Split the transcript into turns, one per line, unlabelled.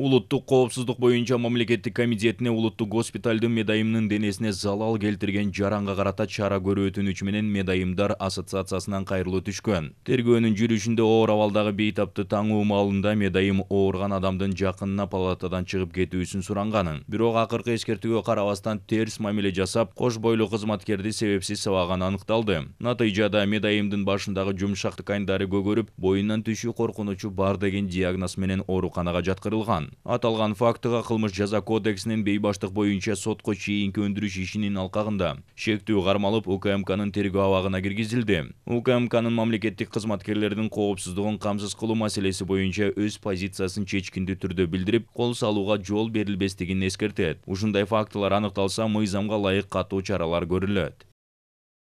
улуттук коопсуздук боюнча мамлекеттик комитетине улуттук госпиталдын медайымдын денесине залал келтирген жаранга карата чара көрүү өтүнүчү менен медайымдар ассоциациясынан кайрылуу түшкөн тергөөнүн жүрүшүндө оор абалдагы бейтапты таңуу маалында медайым ооруган адамдын жакынына палатадан чыгып кетүүсүн суранганын бирок акыркы эскертүүгө карабастан терс мамиле жасап кош бойлуу кызматкерди себепсиз сабаганы аныкталды натыйжада медайымдын башындагы жумшак тканьдары көгөрүп боюнан түшүү коркунучу бар деген диагноз менен ооруканага жаткырылган аталган фактыга кылмыш жаза кодексинин бейбаштык боюнча сотко чейинки өндүрүш ишинин алкагында шектүү кармалып укмкнын тергөө абагына киргизилди укмкнын мамлекеттик кызматкерлердин коопсуздугун камсыз кылуу маселеси боюнча өз позициясын чечкиндүү түрдө билдирип кол салууга жол берилбестигин эскертет ушундай фактылар аныкталса мыйзамга ылайык катуу чаралар көрүлөт